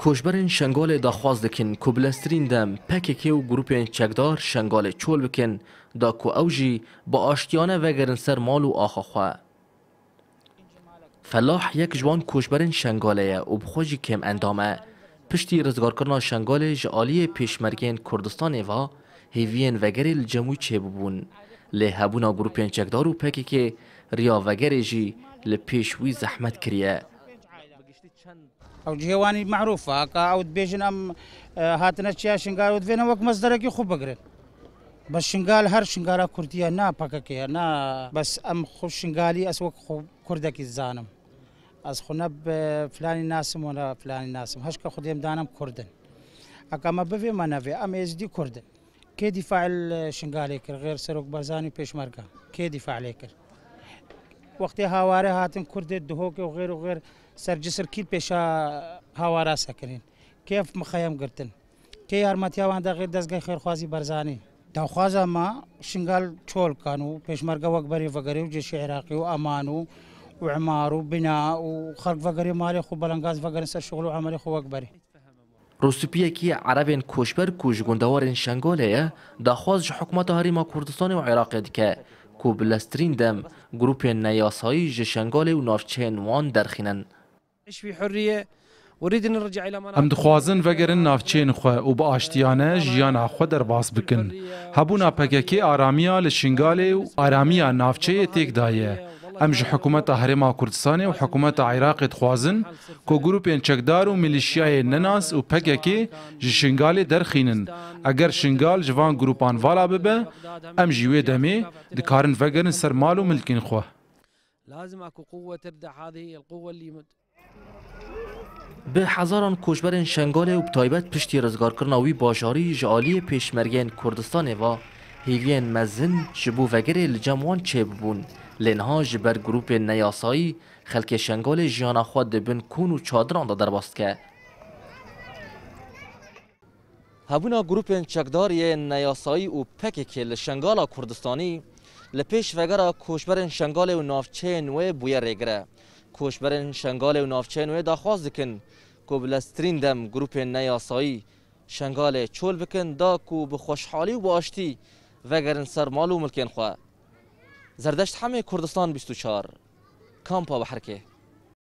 کشبرین شنگال دا خواست دکن که بلسترین و گروپ چکدار شنگال چول بکن دا که اوجی با آشتیانه وگرن سر مال و آخا فلاح یک جوان کشبرین شنگاله اب بخواجی کم اندامه پشتی رزگار کرنا شنگال جعالی پیشمرگین کردستان و هیوین وگری الجموی چه ببون لی هبونا گروپ چکدار و پکیکه ریا وگری جی پیش زحمت کریه او جیوانی معروفه کا او بیجنم اه، هاتنا چیا شنگار او دینه وک مصدر کی خوب بگرن بس شنگال هر شنگارا کردیه نه پکه که نه بس ام خوب شنگالی اس وک خوب کرده کی زانم از خنب فلانی ناسم ولا فلانی ناسم هش که دانم کردن اکا ما ما نفی ام ازدی کردن کی دفاع شنگالی کر غیر سروک برزانی پیشمرگا کی دفاع لیکر وقتی هاواره هاتن کرد دهوک وغير وغير, و Sergi Kil peşa havara sakirin. Keyf mıxayam girtin. Key armatiya vanda gir dezgah xerxwazi barzani. داخوازه ما شنغال چول كانوا پېشمرګه وګبري وګري او جيش عراقي او امانو او عمار او بنا او خلق وګري مالي خو بلنګاز وګري سر شغل او عملي خو وګبري روسپیه کی عربین کوشبر کوژگوندوارن شنگاله داخواز حکومت هریما کردستان و عراق دیگه کوبلسترین دم گروپ نیاسایی جشنگال و نافچه انوان درخینن ئەم دخوازن وەگەرن ناوچێن خوێ و بە ئاشتیانە ژیانە خۆ دەرباس بکن هەبوو ناپەکەکی ئارامیا لە شنگالێ و ئارامیە ناوچەیە تێکدایە ئەم ji حکوومەتە هەرێما کوردستانی و حکوومەتە عیراقی دخوازن کۆ گروپێن چەکدار و میلیشیایە نەناس و پەکێکی ji شنگالێ دەرخینن ئەگەر شنگال ji van گروپان vala bibe ئەم ji wê demê dikarin vegerin ser mal و milkên xwe. لازم اكو قوه تبدا هذه القوه اللي به هزاران کشبر شنگال و تایبت پشتی رزگار کرناوی باشاری جعالی پیشمرگین کردستان و هیوین مزن و وگره لجموان چه ببون لنها بر گروپ نیاسایی خلک شنگال جیان خود دبن کون و چادران در باست که هبونا گروپ چکدار نیاسایی و پکی که لشنگال کردستانی لپیش وگره کشبر شنگال و نافچه نوه بویه رگره کوشبرن شنگال و نافچین و داخواست دکن کو بلسترین دم گروپ نیاسایی شنگال چول بکن دا کو به خوشحالی و باشتی وگرن سر مال و ملکین خواه زردشت همه کردستان 24 کامپا و حرکه